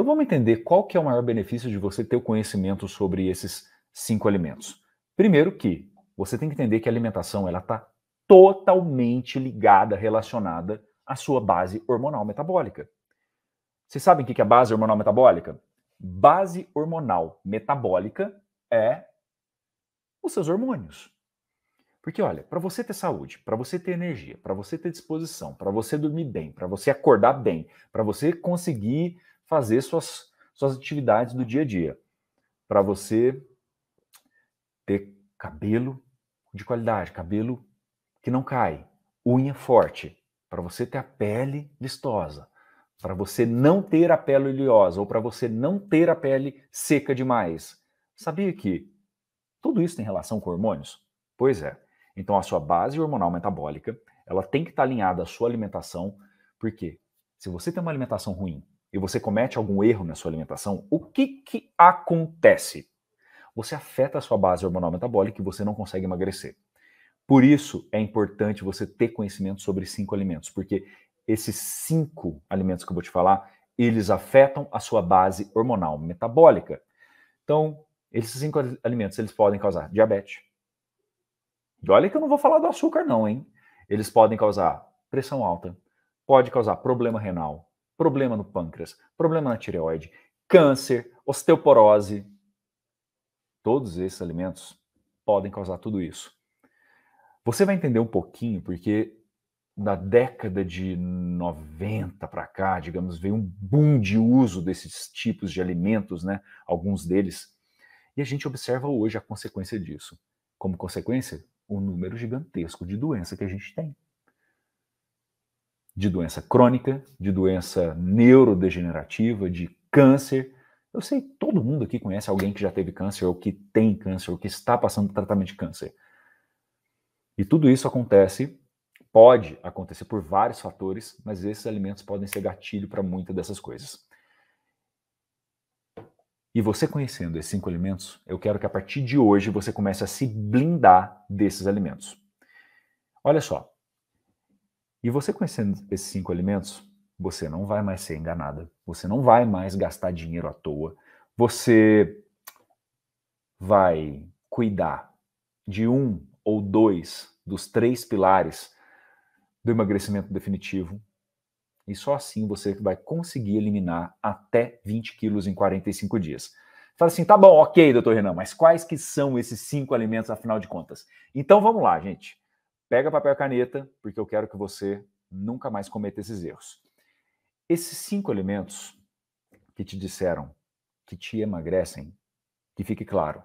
Então vamos entender qual que é o maior benefício de você ter o conhecimento sobre esses cinco alimentos. Primeiro que você tem que entender que a alimentação ela está totalmente ligada, relacionada à sua base hormonal metabólica. Vocês sabem o que é base hormonal metabólica? Base hormonal metabólica é os seus hormônios. Porque olha, para você ter saúde, para você ter energia, para você ter disposição, para você dormir bem, para você acordar bem, para você conseguir fazer suas, suas atividades do dia a dia, para você ter cabelo de qualidade, cabelo que não cai, unha forte, para você ter a pele vistosa, para você não ter a pele oleosa ou para você não ter a pele seca demais. Sabia que tudo isso tem relação com hormônios? Pois é. Então a sua base hormonal metabólica, ela tem que estar tá alinhada à sua alimentação, porque se você tem uma alimentação ruim, e você comete algum erro na sua alimentação, o que, que acontece? Você afeta a sua base hormonal metabólica e você não consegue emagrecer. Por isso é importante você ter conhecimento sobre cinco alimentos, porque esses cinco alimentos que eu vou te falar, eles afetam a sua base hormonal metabólica. Então, esses cinco alimentos, eles podem causar diabetes. E olha que eu não vou falar do açúcar não, hein? Eles podem causar pressão alta, pode causar problema renal, problema no pâncreas, problema na tireoide, câncer, osteoporose. Todos esses alimentos podem causar tudo isso. Você vai entender um pouquinho porque da década de 90 para cá, digamos, veio um boom de uso desses tipos de alimentos, né? Alguns deles. E a gente observa hoje a consequência disso. Como consequência, um número gigantesco de doença que a gente tem de doença crônica, de doença neurodegenerativa, de câncer. Eu sei, todo mundo aqui conhece alguém que já teve câncer, ou que tem câncer, ou que está passando tratamento de câncer. E tudo isso acontece, pode acontecer por vários fatores, mas esses alimentos podem ser gatilho para muitas dessas coisas. E você conhecendo esses cinco alimentos, eu quero que a partir de hoje você comece a se blindar desses alimentos. Olha só, e você conhecendo esses cinco alimentos, você não vai mais ser enganada, você não vai mais gastar dinheiro à toa, você vai cuidar de um ou dois dos três pilares do emagrecimento definitivo. E só assim você vai conseguir eliminar até 20 quilos em 45 dias. Fala assim, tá bom, ok, doutor Renan, mas quais que são esses cinco alimentos, afinal de contas? Então vamos lá, gente. Pega papel e caneta, porque eu quero que você nunca mais cometa esses erros. Esses cinco elementos que te disseram que te emagrecem, que fique claro,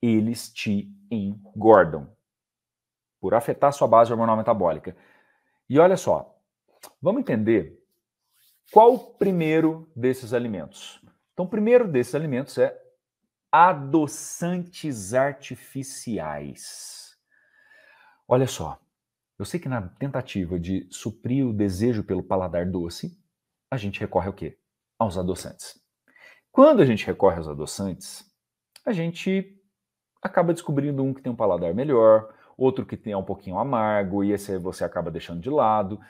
eles te engordam por afetar sua base hormonal metabólica. E olha só, vamos entender qual o primeiro desses alimentos. Então, o primeiro desses alimentos é adoçantes artificiais. Olha só, eu sei que na tentativa de suprir o desejo pelo paladar doce, a gente recorre ao quê? Aos adoçantes. Quando a gente recorre aos adoçantes, a gente acaba descobrindo um que tem um paladar melhor, outro que tem um pouquinho amargo, e esse você acaba deixando de lado.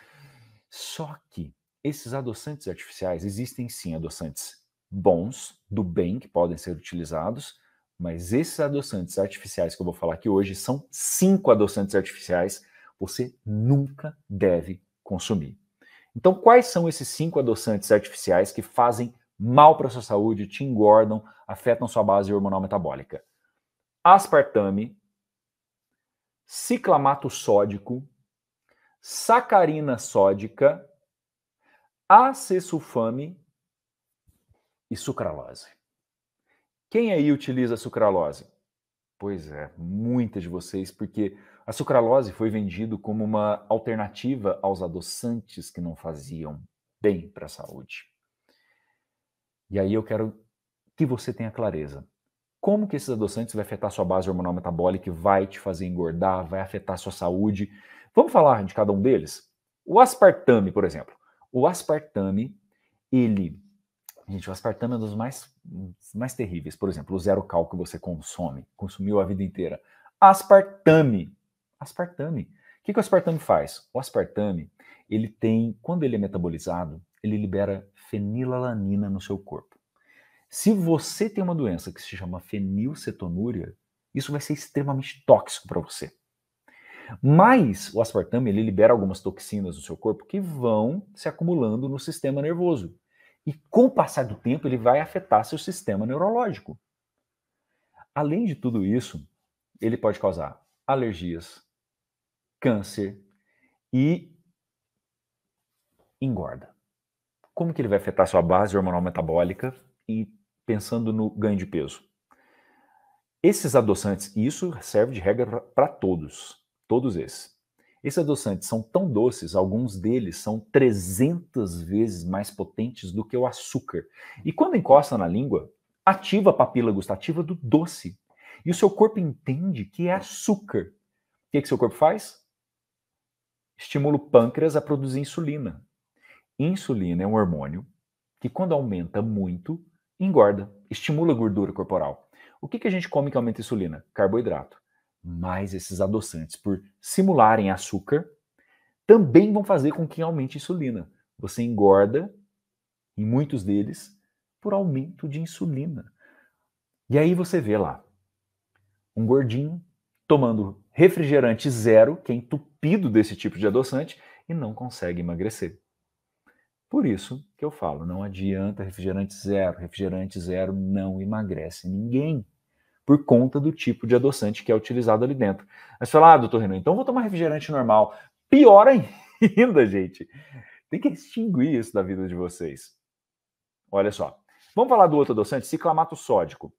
Só que esses adoçantes artificiais existem sim adoçantes bons, do bem, que podem ser utilizados, mas esses adoçantes artificiais que eu vou falar aqui hoje são cinco adoçantes artificiais você nunca deve consumir. Então, quais são esses cinco adoçantes artificiais que fazem mal para a sua saúde, te engordam, afetam sua base hormonal metabólica? Aspartame, ciclamato sódico, sacarina sódica, acesulfame e sucralose. Quem aí utiliza sucralose? Pois é, muitas de vocês, porque a sucralose foi vendido como uma alternativa aos adoçantes que não faziam bem para a saúde. E aí eu quero que você tenha clareza. Como que esses adoçantes vai afetar sua base hormonal metabólica, vai te fazer engordar, vai afetar sua saúde? Vamos falar de cada um deles? O aspartame, por exemplo. O aspartame, ele Gente, o aspartame é um dos mais, mais terríveis. Por exemplo, o zero cal que você consome, consumiu a vida inteira. Aspartame aspartame. O que, que o aspartame faz? O aspartame, ele tem, quando ele é metabolizado, ele libera fenilalanina no seu corpo. Se você tem uma doença que se chama fenilcetonúria, isso vai ser extremamente tóxico para você. Mas o aspartame ele libera algumas toxinas no seu corpo que vão se acumulando no sistema nervoso. E com o passar do tempo, ele vai afetar seu sistema neurológico. Além de tudo isso, ele pode causar alergias, câncer e engorda. Como que ele vai afetar sua base hormonal metabólica e pensando no ganho de peso? Esses adoçantes, e isso serve de regra para todos, todos esses. Esses adoçantes são tão doces, alguns deles são 300 vezes mais potentes do que o açúcar. E quando encosta na língua, ativa a papila gustativa do doce. E o seu corpo entende que é açúcar. O que, é que seu corpo faz? estimula o pâncreas a produzir insulina. Insulina é um hormônio que, quando aumenta muito, engorda, estimula a gordura corporal. O que, que a gente come que aumenta a insulina? Carboidrato. Mas esses adoçantes, por simularem açúcar, também vão fazer com que aumente a insulina. Você engorda, em muitos deles, por aumento de insulina. E aí você vê lá um gordinho tomando refrigerante zero, que é entupido desse tipo de adoçante, e não consegue emagrecer. Por isso que eu falo, não adianta refrigerante zero. Refrigerante zero não emagrece ninguém, por conta do tipo de adoçante que é utilizado ali dentro. Mas fala, ah, doutor Renan, então vou tomar refrigerante normal. Pior ainda, gente. Tem que extinguir isso da vida de vocês. Olha só. Vamos falar do outro adoçante, ciclamato sódico.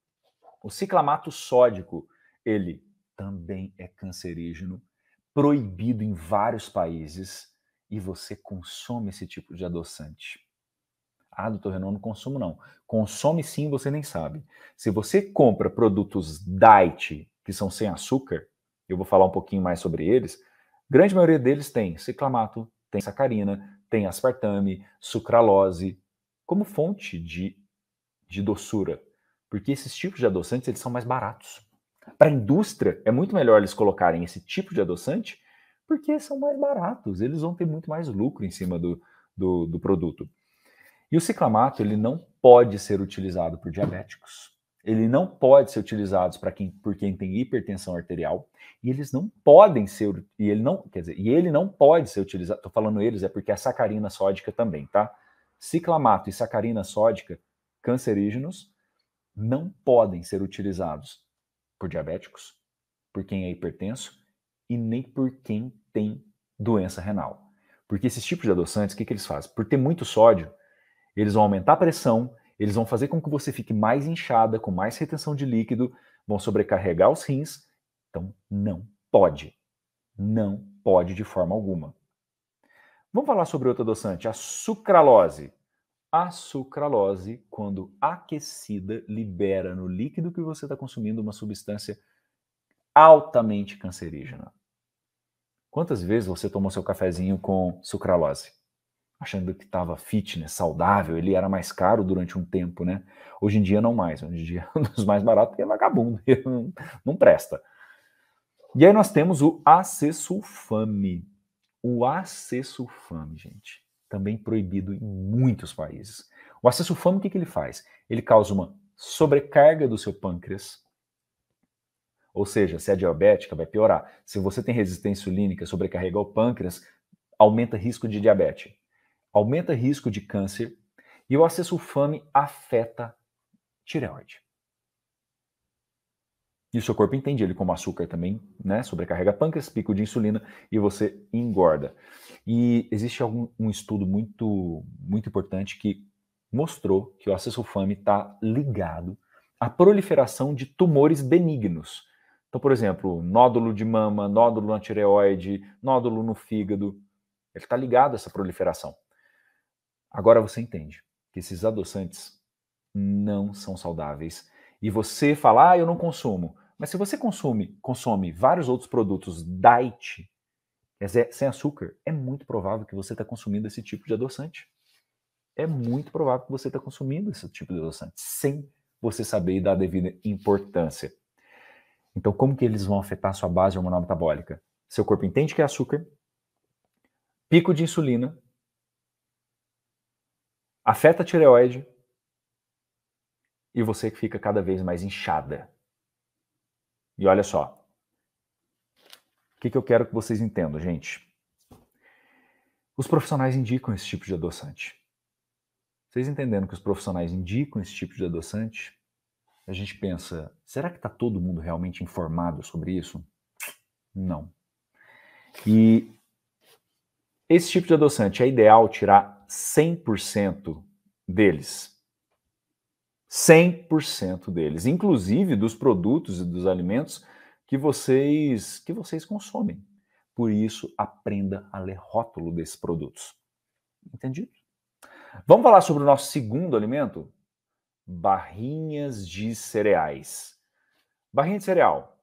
O ciclamato sódico, ele também é cancerígeno, proibido em vários países, e você consome esse tipo de adoçante. Ah, doutor Renan, não consumo não. Consome sim, você nem sabe. Se você compra produtos diet, que são sem açúcar, eu vou falar um pouquinho mais sobre eles, grande maioria deles tem ciclamato, tem sacarina, tem aspartame, sucralose, como fonte de, de doçura. Porque esses tipos de adoçantes, eles são mais baratos. Para a indústria, é muito melhor eles colocarem esse tipo de adoçante, porque são mais baratos, eles vão ter muito mais lucro em cima do, do, do produto. E o ciclamato, ele não pode ser utilizado por diabéticos, ele não pode ser utilizado para quem, por quem tem hipertensão arterial, e eles não podem ser, e ele não, quer dizer, e ele não pode ser utilizado, Estou falando eles, é porque a sacarina sódica também, tá? Ciclamato e sacarina sódica, cancerígenos, não podem ser utilizados por diabéticos, por quem é hipertenso e nem por quem tem doença renal. Porque esses tipos de adoçantes, o que, que eles fazem? Por ter muito sódio, eles vão aumentar a pressão, eles vão fazer com que você fique mais inchada, com mais retenção de líquido, vão sobrecarregar os rins. Então, não pode. Não pode de forma alguma. Vamos falar sobre outro adoçante, a sucralose. A sucralose, quando aquecida, libera no líquido que você está consumindo uma substância altamente cancerígena. Quantas vezes você tomou seu cafezinho com sucralose? Achando que estava fitness, saudável, ele era mais caro durante um tempo, né? Hoje em dia não mais, hoje em dia é um dos mais baratos porque é vagabundo, não, presta. E aí nós temos o acessulfame. O acessulfame, gente também proibido em muitos países. O acesso fome, o que, que ele faz? Ele causa uma sobrecarga do seu pâncreas, ou seja, se é diabética, vai piorar. Se você tem resistência insulínica, sobrecarrega o pâncreas, aumenta risco de diabetes, aumenta risco de câncer, e o acesso fome afeta tireoide. E o seu corpo entende ele como açúcar também, né? Sobrecarrega pâncreas, pico de insulina e você engorda. E existe algum, um estudo muito, muito importante que mostrou que o acesulfame está ligado à proliferação de tumores benignos. Então, por exemplo, nódulo de mama, nódulo na tireoide, nódulo no fígado, ele está ligado a essa proliferação. Agora você entende que esses adoçantes não são saudáveis e você fala, ah, eu não consumo. Mas se você consome, consome vários outros produtos diet, sem açúcar, é muito provável que você está consumindo esse tipo de adoçante. É muito provável que você está consumindo esse tipo de adoçante, sem você saber e dar a devida importância. Então, como que eles vão afetar sua base hormonal metabólica? Seu corpo entende que é açúcar, pico de insulina, afeta a tireoide, e você que fica cada vez mais inchada. E olha só. O que, que eu quero que vocês entendam, gente? Os profissionais indicam esse tipo de adoçante. Vocês entendendo que os profissionais indicam esse tipo de adoçante? A gente pensa, será que está todo mundo realmente informado sobre isso? Não. E esse tipo de adoçante é ideal tirar 100% deles 100% deles, inclusive dos produtos e dos alimentos que vocês que vocês consomem. Por isso, aprenda a ler rótulo desses produtos. Entendido? Vamos falar sobre o nosso segundo alimento? Barrinhas de cereais. Barrinha de cereal.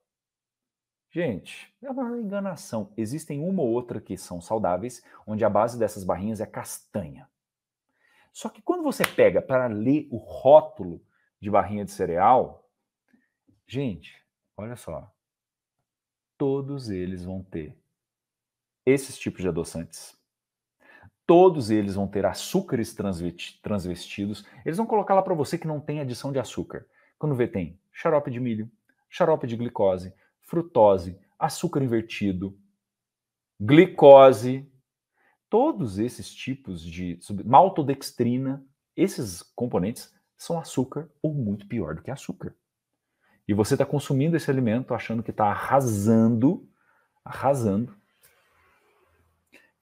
Gente, é uma enganação. Existem uma ou outra que são saudáveis, onde a base dessas barrinhas é castanha. Só que quando você pega para ler o rótulo de barrinha de cereal, gente, olha só. Todos eles vão ter esses tipos de adoçantes. Todos eles vão ter açúcares transvestidos. Eles vão colocar lá para você que não tem adição de açúcar. Quando vê, tem xarope de milho, xarope de glicose, frutose, açúcar invertido, glicose, todos esses tipos de maltodextrina, esses componentes são açúcar ou muito pior do que açúcar. E você está consumindo esse alimento achando que está arrasando, arrasando.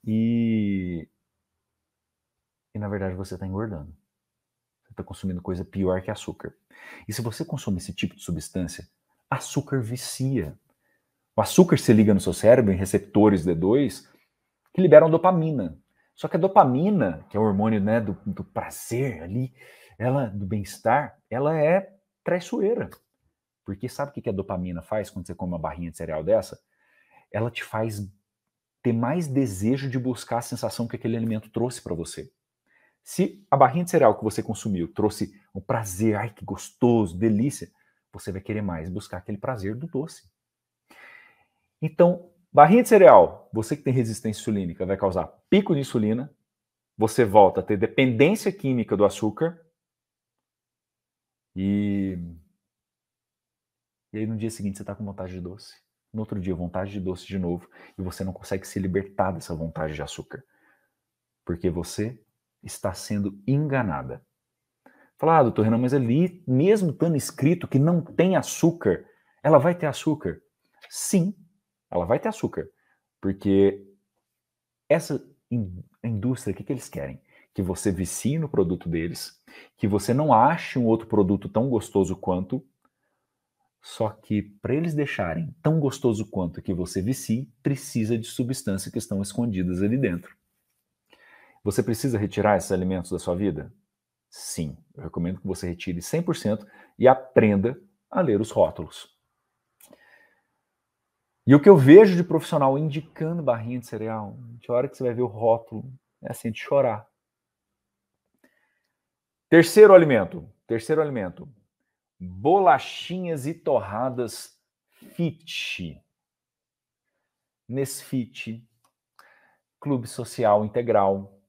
E, e na verdade você está engordando. Você está consumindo coisa pior que açúcar. E se você consome esse tipo de substância, açúcar vicia. O açúcar se liga no seu cérebro em receptores D2 que liberam dopamina. Só que a dopamina, que é o hormônio né, do, do prazer ali, ela do bem-estar, ela é traiçoeira. Porque sabe o que a dopamina faz quando você come uma barrinha de cereal dessa? Ela te faz ter mais desejo de buscar a sensação que aquele alimento trouxe para você. Se a barrinha de cereal que você consumiu trouxe um prazer, ai que gostoso, delícia, você vai querer mais buscar aquele prazer do doce. Então, Barrinha de cereal, você que tem resistência insulínica, vai causar pico de insulina, você volta a ter dependência química do açúcar e. E aí no dia seguinte você está com vontade de doce. No outro dia, vontade de doce de novo. E você não consegue se libertar dessa vontade de açúcar. Porque você está sendo enganada. Falar, ah, doutor Renan, mas ali, mesmo estando escrito que não tem açúcar, ela vai ter açúcar? Sim, ela vai ter açúcar, porque essa indústria, o que, que eles querem? Que você vicie no produto deles, que você não ache um outro produto tão gostoso quanto, só que para eles deixarem tão gostoso quanto que você vicie, precisa de substâncias que estão escondidas ali dentro. Você precisa retirar esses alimentos da sua vida? Sim, eu recomendo que você retire 100% e aprenda a ler os rótulos. E o que eu vejo de profissional indicando barrinha de cereal, de hora que você vai ver o rótulo, é assim de chorar. Terceiro alimento, terceiro alimento, bolachinhas e torradas fit. Nesfit, Clube Social Integral,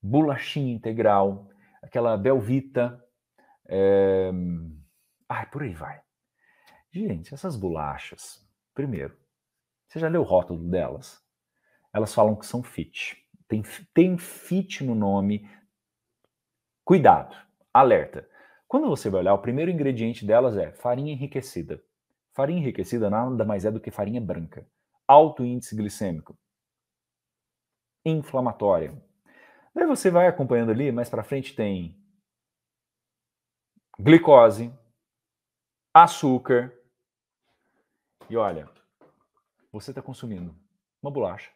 Bolachinha Integral, aquela Belvita. É... Ai, por aí vai. Gente, essas bolachas, primeiro, você já leu o rótulo delas? Elas falam que são fit. Tem, tem fit no nome. Cuidado, alerta. Quando você vai olhar, o primeiro ingrediente delas é farinha enriquecida. Farinha enriquecida nada mais é do que farinha branca. Alto índice glicêmico. Inflamatória. Daí você vai acompanhando ali, mais para frente tem glicose, açúcar. E olha, você está consumindo uma bolacha,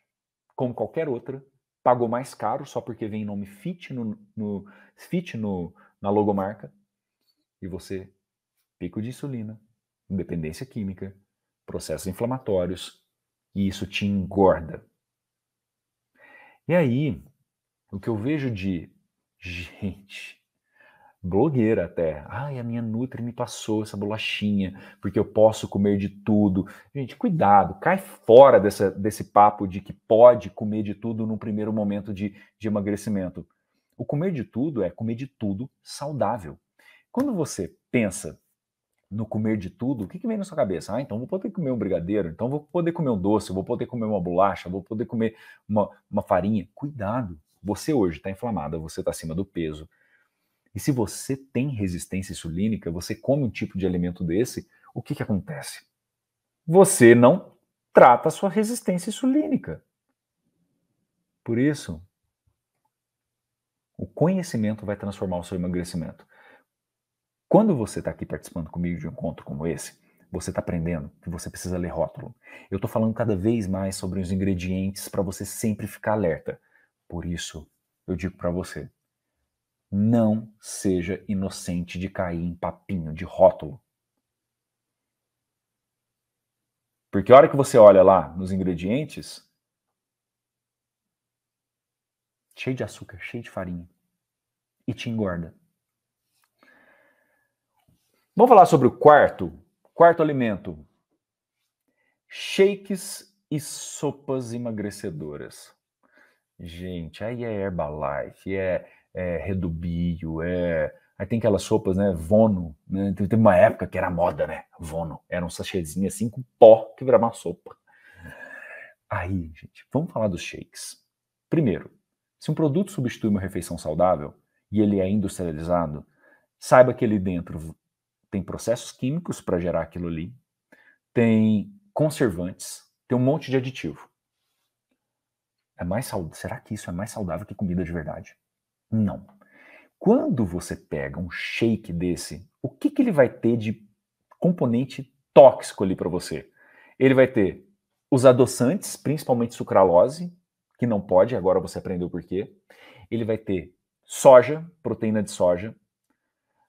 como qualquer outra, pagou mais caro só porque vem nome fit no, no fit no, na logomarca e você pico de insulina, dependência química, processos inflamatórios e isso te engorda. E aí, o que eu vejo de gente, blogueira até. Ai, a minha Nutri me passou essa bolachinha, porque eu posso comer de tudo. Gente, cuidado, cai fora dessa, desse papo de que pode comer de tudo num primeiro momento de, de emagrecimento. O comer de tudo é comer de tudo saudável. Quando você pensa no comer de tudo, o que, que vem na sua cabeça? Ah, então vou poder comer um brigadeiro, então vou poder comer um doce, vou poder comer uma bolacha, vou poder comer uma, uma farinha. Cuidado! Você hoje está inflamada, você está acima do peso, e se você tem resistência insulínica, você come um tipo de alimento desse, o que, que acontece? Você não trata a sua resistência insulínica. Por isso, o conhecimento vai transformar o seu emagrecimento. Quando você está aqui participando comigo de um encontro como esse, você está aprendendo que você precisa ler rótulo. Eu estou falando cada vez mais sobre os ingredientes para você sempre ficar alerta. Por isso, eu digo para você: não seja inocente de cair em papinho de rótulo. Porque a hora que você olha lá nos ingredientes, cheio de açúcar, cheio de farinha, e te engorda. Vamos falar sobre o quarto, quarto alimento. Shakes e sopas emagrecedoras. Gente, aí é Herbalife, é é redubio, é. Aí tem aquelas sopas, né? Vono. Né? Teve uma época que era moda, né? Vono. Era um sachêzinho assim com pó que virava uma sopa. Aí, gente, vamos falar dos shakes. Primeiro, se um produto substitui uma refeição saudável e ele é industrializado, saiba que ele dentro tem processos químicos para gerar aquilo ali, tem conservantes, tem um monte de aditivo. É mais saudável. Será que isso é mais saudável que comida de verdade? Não. Quando você pega um shake desse, o que, que ele vai ter de componente tóxico ali para você? Ele vai ter os adoçantes, principalmente sucralose, que não pode, agora você aprendeu por quê. Ele vai ter soja, proteína de soja.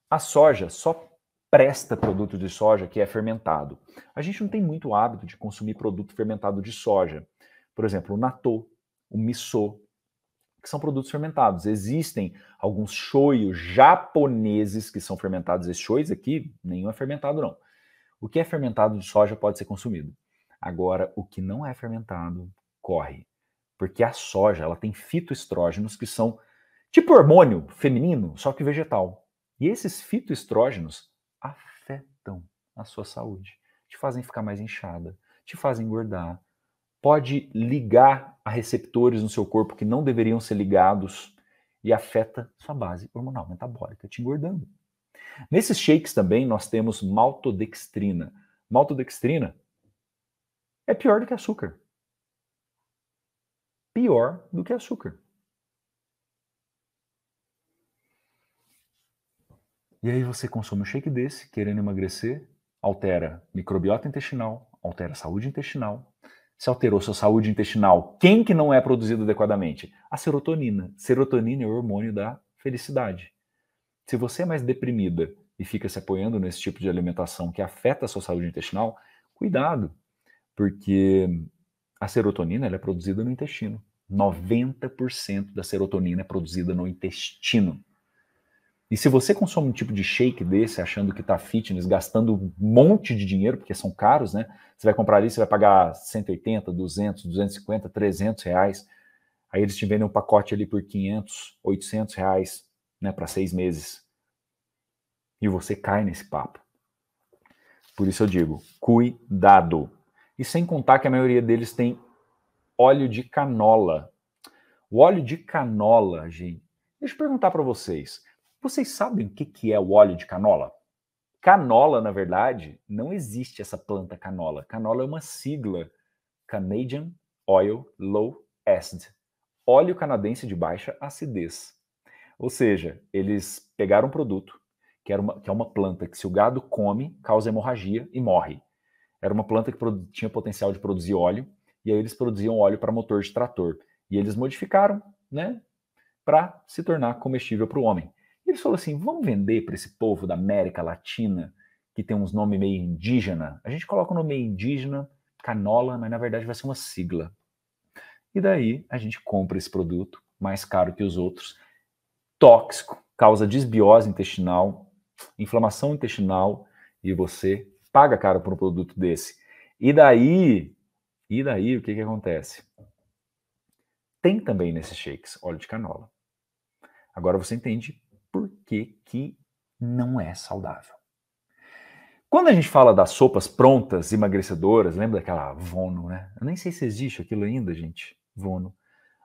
A soja só presta produto de soja que é fermentado. A gente não tem muito hábito de consumir produto fermentado de soja. Por exemplo, o natô, o missô, que são produtos fermentados. Existem alguns shoyu japoneses que são fermentados. Esses shoyus aqui, nenhum é fermentado, não. O que é fermentado de soja pode ser consumido. Agora, o que não é fermentado, corre. Porque a soja, ela tem fitoestrógenos que são tipo hormônio feminino, só que vegetal. E esses fitoestrógenos afetam a sua saúde. Te fazem ficar mais inchada, te fazem engordar, pode ligar a receptores no seu corpo que não deveriam ser ligados e afeta sua base hormonal metabólica, te engordando. Nesses shakes também nós temos maltodextrina. Maltodextrina é pior do que açúcar. Pior do que açúcar. E aí você consome um shake desse, querendo emagrecer, altera microbiota intestinal, altera a saúde intestinal, se alterou sua saúde intestinal, quem que não é produzido adequadamente? A serotonina. Serotonina é o hormônio da felicidade. Se você é mais deprimida e fica se apoiando nesse tipo de alimentação que afeta a sua saúde intestinal, cuidado, porque a serotonina é produzida no intestino. 90% da serotonina é produzida no intestino. E se você consome um tipo de shake desse, achando que tá fitness, gastando um monte de dinheiro, porque são caros, né? Você vai comprar ali, você vai pagar 180, 200, 250, 300 reais. Aí eles te vendem um pacote ali por 500, 800 reais, né, para seis meses. E você cai nesse papo. Por isso eu digo, cuidado. E sem contar que a maioria deles tem óleo de canola. O óleo de canola, gente. Deixa eu perguntar para vocês. Vocês sabem o que, que é o óleo de canola? Canola, na verdade, não existe essa planta canola. Canola é uma sigla. Canadian Oil Low Acid. Óleo canadense de baixa acidez. Ou seja, eles pegaram um produto, que, era uma, que é uma planta que, se o gado come, causa hemorragia e morre. Era uma planta que tinha potencial de produzir óleo, e aí eles produziam óleo para motor de trator. E eles modificaram, né, para se tornar comestível para o homem. Eles falaram assim: vamos vender para esse povo da América Latina, que tem uns nomes meio indígena. A gente coloca o nome indígena, canola, mas na verdade vai ser uma sigla. E daí a gente compra esse produto, mais caro que os outros, tóxico, causa desbiose intestinal, inflamação intestinal, e você paga caro por um produto desse. E daí, e daí o que, que acontece? Tem também nesses shakes óleo de canola. Agora você entende por que, que não é saudável. Quando a gente fala das sopas prontas, emagrecedoras, lembra daquela Vono, né? Eu nem sei se existe aquilo ainda, gente. Vono.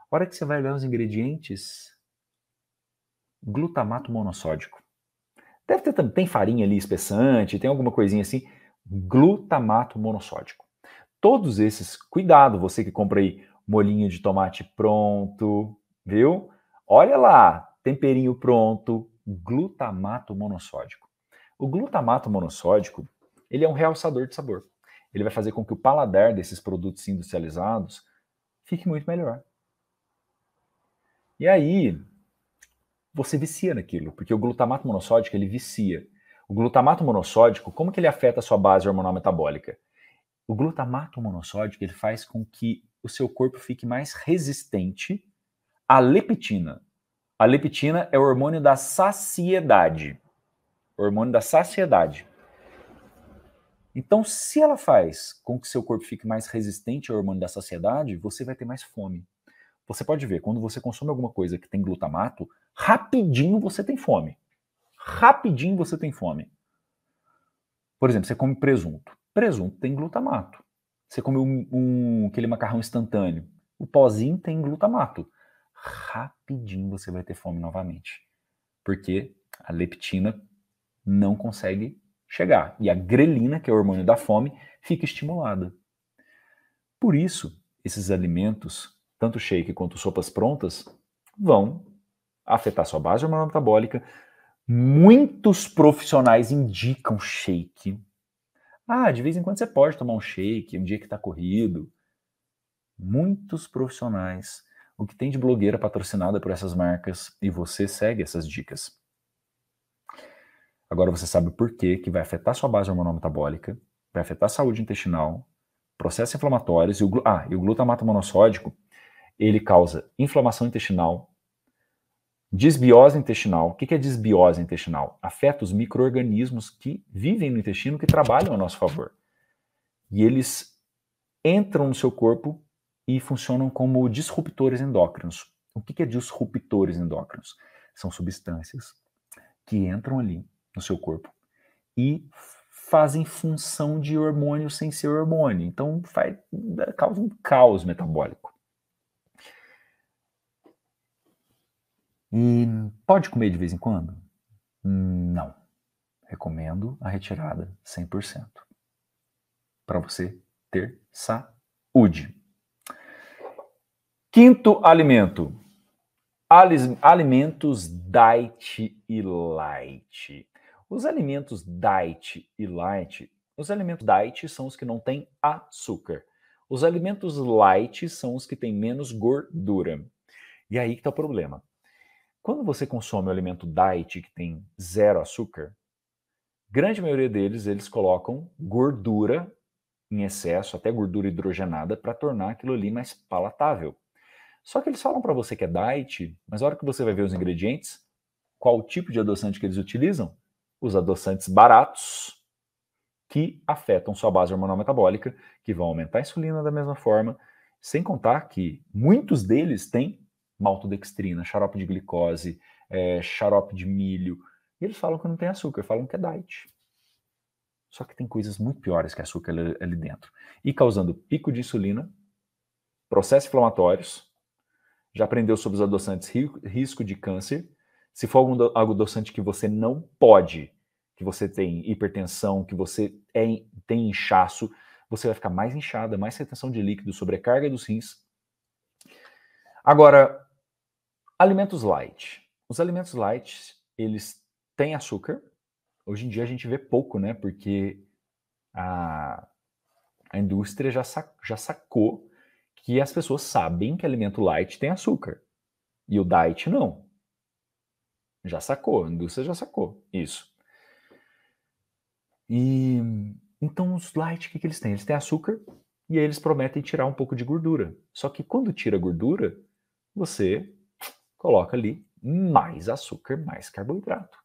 A hora que você vai olhar os ingredientes, glutamato monossódico. Deve ter também, tem farinha ali espessante, tem alguma coisinha assim. Glutamato monossódico. Todos esses, cuidado, você que compra aí molinho de tomate pronto, viu? Olha lá, temperinho pronto, glutamato monossódico. O glutamato monossódico, ele é um realçador de sabor. Ele vai fazer com que o paladar desses produtos industrializados fique muito melhor. E aí, você vicia naquilo, porque o glutamato monossódico, ele vicia. O glutamato monossódico, como que ele afeta a sua base hormonal metabólica? O glutamato monossódico, ele faz com que o seu corpo fique mais resistente à leptina, a leptina é o hormônio da saciedade. hormônio da saciedade. Então, se ela faz com que seu corpo fique mais resistente ao hormônio da saciedade, você vai ter mais fome. Você pode ver, quando você consome alguma coisa que tem glutamato, rapidinho você tem fome. Rapidinho você tem fome. Por exemplo, você come presunto. Presunto tem glutamato. Você come um, um, aquele macarrão instantâneo. O pozinho tem glutamato rapidinho você vai ter fome novamente. Porque a leptina não consegue chegar. E a grelina, que é o hormônio da fome, fica estimulada. Por isso, esses alimentos, tanto shake quanto sopas prontas, vão afetar sua base hormonal metabólica. Muitos profissionais indicam shake. Ah, de vez em quando você pode tomar um shake, um dia que está corrido. Muitos profissionais o que tem de blogueira patrocinada por essas marcas e você segue essas dicas. Agora você sabe por porquê que vai afetar sua base hormonal metabólica, vai afetar a saúde intestinal, processos inflamatórios e o, ah, e o glutamato monossódico, ele causa inflamação intestinal, Desbiose intestinal. O que é desbiose intestinal? Afeta os micro-organismos que vivem no intestino, que trabalham a nosso favor. E eles entram no seu corpo e funcionam como disruptores endócrinos. O que é disruptores endócrinos? São substâncias que entram ali no seu corpo e fazem função de hormônio sem ser hormônio. Então, faz, causa um caos metabólico. E pode comer de vez em quando? Não. Recomendo a retirada 100% para você ter saúde. Quinto alimento. Alimentos diet e light. Os alimentos diet e light, os alimentos diet são os que não têm açúcar. Os alimentos light são os que têm menos gordura. E aí que está o problema. Quando você consome o alimento diet que tem zero açúcar, grande maioria deles eles colocam gordura em excesso, até gordura hidrogenada, para tornar aquilo ali mais palatável. Só que eles falam para você que é diet, mas a hora que você vai ver os ingredientes, qual tipo de adoçante que eles utilizam? Os adoçantes baratos que afetam sua base hormonal metabólica, que vão aumentar a insulina da mesma forma, sem contar que muitos deles têm maltodextrina, xarope de glicose, é, xarope de milho, e eles falam que não tem açúcar, falam que é diet. Só que tem coisas muito piores que açúcar ali, ali dentro. E causando pico de insulina, processos inflamatórios, já aprendeu sobre os adoçantes risco de câncer. Se for algum adoçante que você não pode, que você tem hipertensão, que você é, tem inchaço, você vai ficar mais inchada, mais retenção de líquido, sobrecarga dos rins. Agora, alimentos light. Os alimentos light, eles têm açúcar. Hoje em dia a gente vê pouco, né? Porque a, a indústria já, sac, já sacou que as pessoas sabem que alimento light tem açúcar e o diet não. Já sacou, a indústria já sacou isso. E então os light, o que, que eles têm? Eles têm açúcar e aí eles prometem tirar um pouco de gordura. Só que quando tira gordura, você coloca ali mais açúcar, mais carboidrato.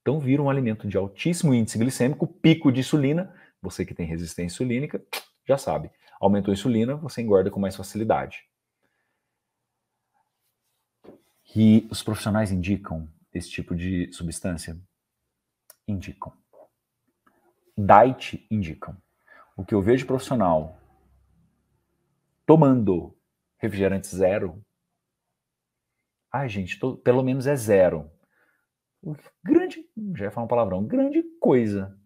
Então vira um alimento de altíssimo índice glicêmico, pico de insulina. Você que tem resistência insulínica já sabe. Aumentou a insulina, você engorda com mais facilidade. E os profissionais indicam esse tipo de substância? Indicam. Diet indicam. O que eu vejo profissional tomando refrigerante zero. Ai, gente, tô, pelo menos é zero. Grande, já ia falar um palavrão, grande coisa.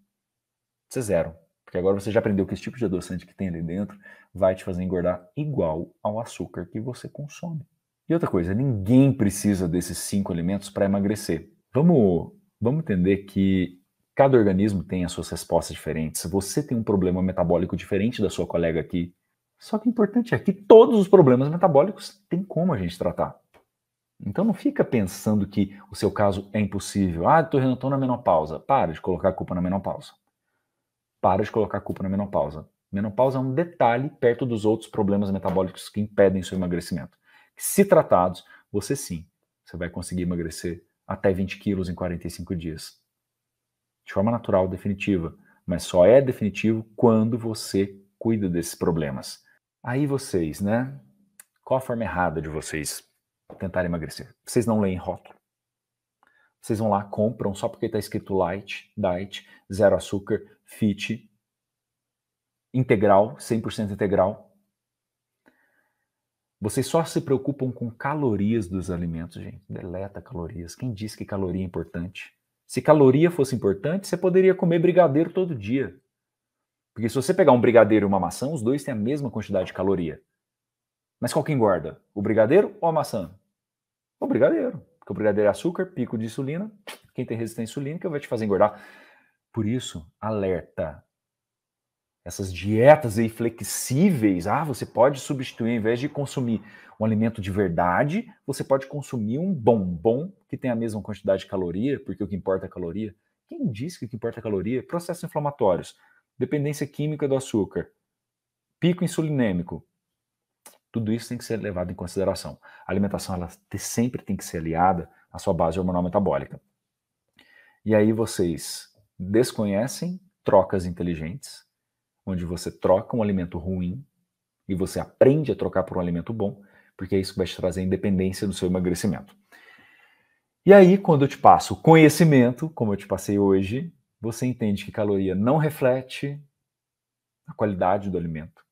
Isso é zero. Porque agora você já aprendeu que esse tipo de adoçante que tem ali dentro vai te fazer engordar igual ao açúcar que você consome. E outra coisa, ninguém precisa desses cinco alimentos para emagrecer. Vamos, vamos entender que cada organismo tem as suas respostas diferentes. Você tem um problema metabólico diferente da sua colega aqui. Só que o importante é que todos os problemas metabólicos tem como a gente tratar. Então não fica pensando que o seu caso é impossível. Ah, estou renotando na menopausa. Para de colocar a culpa na menopausa. Para de colocar a culpa na menopausa. Menopausa é um detalhe perto dos outros problemas metabólicos que impedem seu emagrecimento. Se tratados, você sim, você vai conseguir emagrecer até 20 quilos em 45 dias. De forma natural, definitiva. Mas só é definitivo quando você cuida desses problemas. Aí vocês, né? Qual a forma errada de vocês tentarem emagrecer? Vocês não leem rótulo. Vocês vão lá, compram, só porque está escrito light, diet, zero açúcar, fit, integral, 100% integral. Vocês só se preocupam com calorias dos alimentos, gente. Deleta calorias. Quem disse que caloria é importante? Se caloria fosse importante, você poderia comer brigadeiro todo dia. Porque se você pegar um brigadeiro e uma maçã, os dois têm a mesma quantidade de caloria. Mas qual que engorda? O brigadeiro ou a maçã? O brigadeiro. Porque o brigadeiro é açúcar, pico de insulina. Quem tem resistência insulínica vai te fazer engordar. Por isso, alerta. Essas dietas aí flexíveis, ah, você pode substituir, ao invés de consumir um alimento de verdade, você pode consumir um bombom que tem a mesma quantidade de caloria, porque o que importa é a caloria. Quem disse que o que importa é a caloria? Processos inflamatórios, dependência química do açúcar, pico insulinêmico, tudo isso tem que ser levado em consideração. A alimentação ela sempre tem que ser aliada à sua base hormonal metabólica. E aí vocês desconhecem trocas inteligentes, onde você troca um alimento ruim e você aprende a trocar por um alimento bom, porque é isso que vai te trazer independência no seu emagrecimento. E aí, quando eu te passo conhecimento, como eu te passei hoje, você entende que caloria não reflete a qualidade do alimento,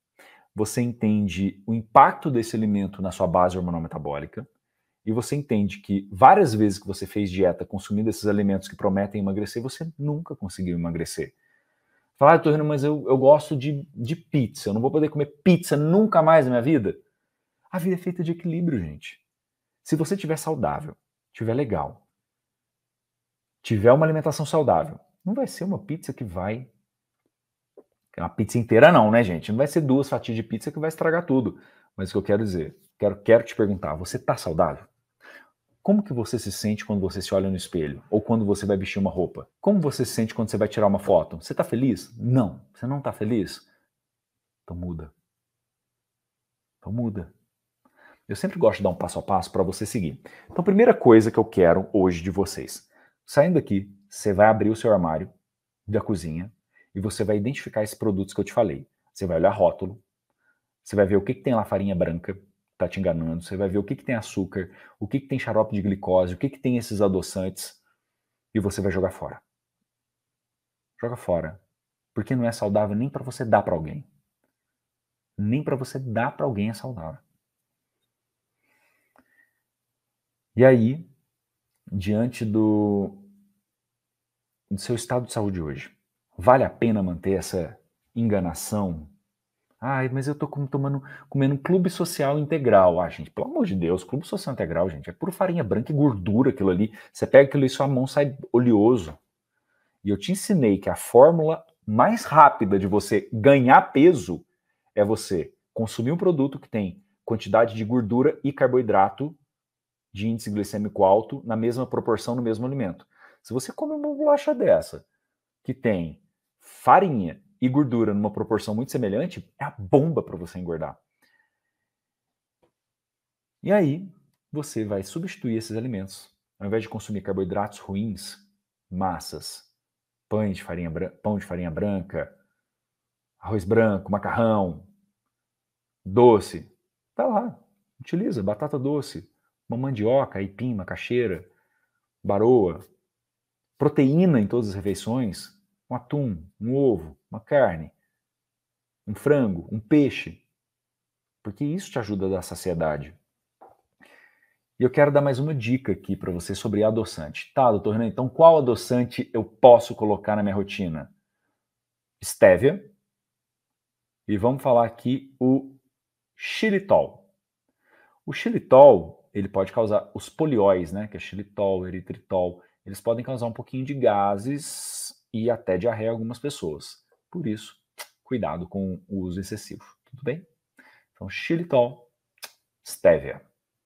você entende o impacto desse alimento na sua base hormonal metabólica e você entende que várias vezes que você fez dieta consumindo esses alimentos que prometem emagrecer, você nunca conseguiu emagrecer. Fala, ah, Torino, mas eu, eu gosto de, de pizza, eu não vou poder comer pizza nunca mais na minha vida. A vida é feita de equilíbrio, gente. Se você tiver saudável, tiver legal, tiver uma alimentação saudável, não vai ser uma pizza que vai uma pizza inteira não, né, gente? Não vai ser duas fatias de pizza que vai estragar tudo. Mas o que eu quero dizer, quero, quero te perguntar, você tá saudável? Como que você se sente quando você se olha no espelho? Ou quando você vai vestir uma roupa? Como você se sente quando você vai tirar uma foto? Você tá feliz? Não. Você não tá feliz? Então muda. Então muda. Eu sempre gosto de dar um passo a passo para você seguir. Então, primeira coisa que eu quero hoje de vocês. Saindo aqui, você vai abrir o seu armário da cozinha, e você vai identificar esses produtos que eu te falei. Você vai olhar rótulo, você vai ver o que, que tem lá farinha branca, tá te enganando, você vai ver o que, que tem açúcar, o que, que tem xarope de glicose, o que, que tem esses adoçantes, e você vai jogar fora. Joga fora. Porque não é saudável nem para você dar para alguém. Nem para você dar para alguém é saudável. E aí, diante do, do seu estado de saúde hoje, Vale a pena manter essa enganação? Ai, mas eu tô tomando, comendo um clube social integral. Ah, gente, pelo amor de Deus, clube social integral, gente, é por farinha branca e gordura aquilo ali. Você pega aquilo e sua mão sai oleoso. E eu te ensinei que a fórmula mais rápida de você ganhar peso é você consumir um produto que tem quantidade de gordura e carboidrato de índice glicêmico alto na mesma proporção no mesmo alimento. Se você come uma bolacha dessa, que tem farinha e gordura numa proporção muito semelhante é a bomba para você engordar. E aí, você vai substituir esses alimentos. Ao invés de consumir carboidratos ruins, massas, pão de farinha, pão de farinha branca, arroz branco, macarrão, doce, tá lá, utiliza batata doce, uma mandioca, aipim, macaxeira, baroa, proteína em todas as refeições, um atum, um ovo, uma carne, um frango, um peixe. Porque isso te ajuda a dar saciedade. E eu quero dar mais uma dica aqui para você sobre adoçante. Tá, doutor Renan, então qual adoçante eu posso colocar na minha rotina? Stevia. E vamos falar aqui o xilitol. O xilitol, ele pode causar os polióis, né? Que é xilitol, eritritol. Eles podem causar um pouquinho de gases e até diarreia algumas pessoas. Por isso, cuidado com o uso excessivo, tudo bem? Então, xilitol, stevia.